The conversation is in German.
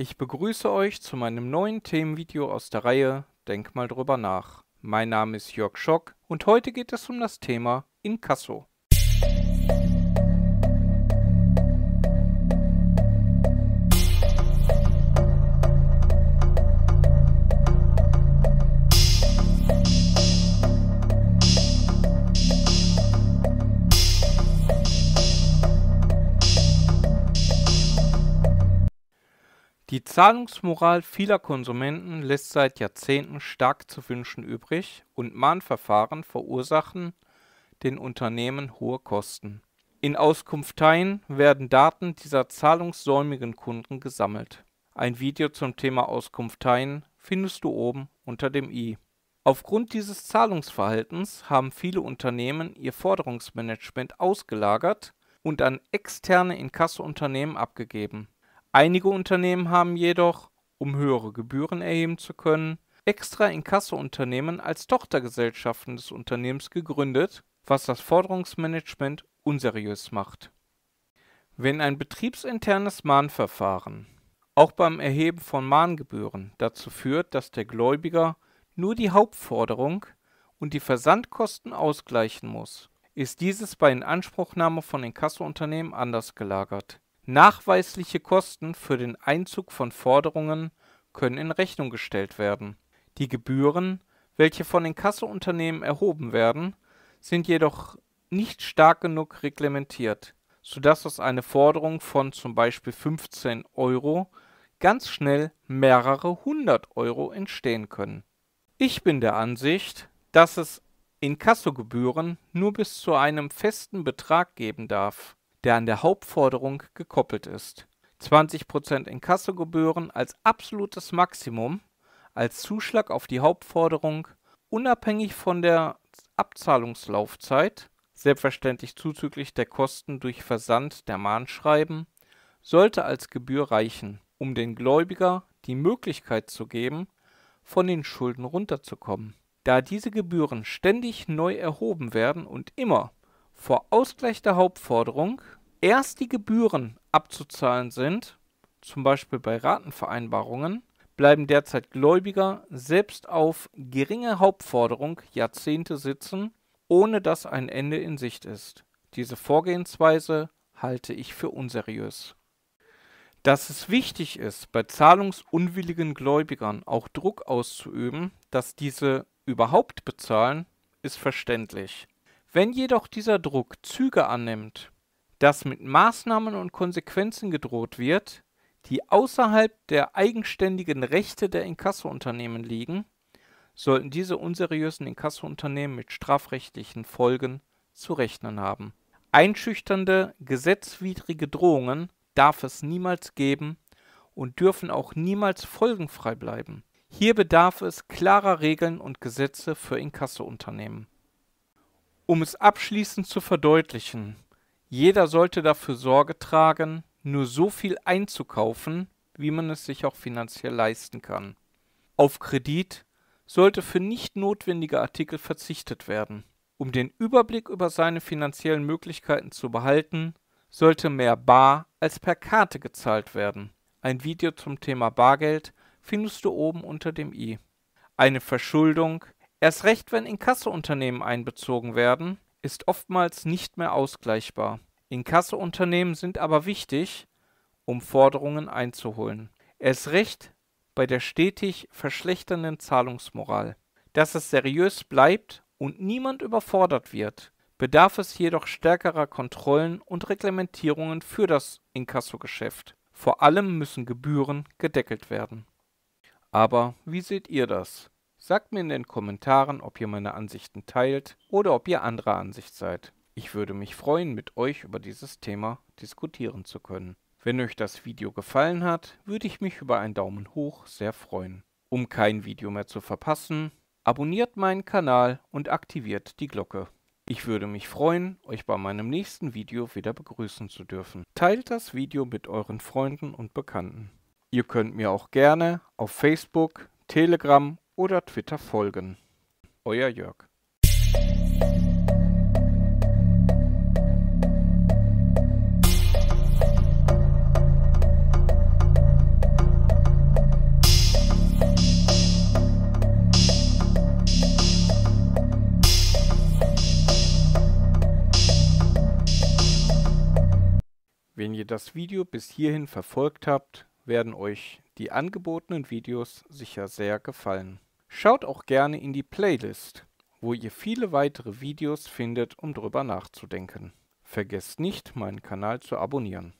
Ich begrüße euch zu meinem neuen Themenvideo aus der Reihe Denk mal drüber nach. Mein Name ist Jörg Schock und heute geht es um das Thema Inkasso. Zahlungsmoral vieler Konsumenten lässt seit Jahrzehnten stark zu wünschen übrig und Mahnverfahren verursachen den Unternehmen hohe Kosten. In Auskunfteien werden Daten dieser zahlungssäumigen Kunden gesammelt. Ein Video zum Thema Auskunfteien findest du oben unter dem i. Aufgrund dieses Zahlungsverhaltens haben viele Unternehmen ihr Forderungsmanagement ausgelagert und an externe Inkassounternehmen abgegeben Einige Unternehmen haben jedoch, um höhere Gebühren erheben zu können, extra Inkasso-Unternehmen als Tochtergesellschaften des Unternehmens gegründet, was das Forderungsmanagement unseriös macht. Wenn ein betriebsinternes Mahnverfahren auch beim Erheben von Mahngebühren dazu führt, dass der Gläubiger nur die Hauptforderung und die Versandkosten ausgleichen muss, ist dieses bei Inanspruchnahme von Inkassounternehmen anders gelagert. Nachweisliche Kosten für den Einzug von Forderungen können in Rechnung gestellt werden. Die Gebühren, welche von den Inkassounternehmen erhoben werden, sind jedoch nicht stark genug reglementiert, sodass aus einer Forderung von zum Beispiel 15 Euro ganz schnell mehrere hundert Euro entstehen können. Ich bin der Ansicht, dass es in Inkassogebühren nur bis zu einem festen Betrag geben darf der an der Hauptforderung gekoppelt ist. 20% Inkassogebühren als absolutes Maximum, als Zuschlag auf die Hauptforderung, unabhängig von der Abzahlungslaufzeit, selbstverständlich zuzüglich der Kosten durch Versand der Mahnschreiben, sollte als Gebühr reichen, um den Gläubiger die Möglichkeit zu geben, von den Schulden runterzukommen. Da diese Gebühren ständig neu erhoben werden und immer vor Ausgleich der Hauptforderung erst die Gebühren abzuzahlen sind, zum Beispiel bei Ratenvereinbarungen, bleiben derzeit Gläubiger selbst auf geringe Hauptforderung Jahrzehnte sitzen, ohne dass ein Ende in Sicht ist. Diese Vorgehensweise halte ich für unseriös. Dass es wichtig ist, bei zahlungsunwilligen Gläubigern auch Druck auszuüben, dass diese überhaupt bezahlen, ist verständlich. Wenn jedoch dieser Druck Züge annimmt, dass mit Maßnahmen und Konsequenzen gedroht wird, die außerhalb der eigenständigen Rechte der Inkassounternehmen liegen, sollten diese unseriösen Inkassounternehmen mit strafrechtlichen Folgen zu rechnen haben. Einschüchternde, gesetzwidrige Drohungen darf es niemals geben und dürfen auch niemals folgenfrei bleiben. Hier bedarf es klarer Regeln und Gesetze für Inkassounternehmen. Um es abschließend zu verdeutlichen, jeder sollte dafür Sorge tragen, nur so viel einzukaufen, wie man es sich auch finanziell leisten kann. Auf Kredit sollte für nicht notwendige Artikel verzichtet werden. Um den Überblick über seine finanziellen Möglichkeiten zu behalten, sollte mehr bar als per Karte gezahlt werden. Ein Video zum Thema Bargeld findest du oben unter dem i. Eine Verschuldung Erst recht, wenn Inkasseunternehmen einbezogen werden, ist oftmals nicht mehr ausgleichbar. Inkasseunternehmen sind aber wichtig, um Forderungen einzuholen. Erst recht bei der stetig verschlechternden Zahlungsmoral. Dass es seriös bleibt und niemand überfordert wird, bedarf es jedoch stärkerer Kontrollen und Reglementierungen für das Inkassogeschäft. Vor allem müssen Gebühren gedeckelt werden. Aber wie seht ihr das? Sagt mir in den Kommentaren, ob ihr meine Ansichten teilt oder ob ihr anderer Ansicht seid. Ich würde mich freuen, mit euch über dieses Thema diskutieren zu können. Wenn euch das Video gefallen hat, würde ich mich über einen Daumen hoch sehr freuen. Um kein Video mehr zu verpassen, abonniert meinen Kanal und aktiviert die Glocke. Ich würde mich freuen, euch bei meinem nächsten Video wieder begrüßen zu dürfen. Teilt das Video mit euren Freunden und Bekannten. Ihr könnt mir auch gerne auf Facebook, Telegram oder Twitter folgen. Euer Jörg. Wenn ihr das Video bis hierhin verfolgt habt, werden euch die angebotenen Videos sicher sehr gefallen. Schaut auch gerne in die Playlist, wo ihr viele weitere Videos findet, um drüber nachzudenken. Vergesst nicht, meinen Kanal zu abonnieren.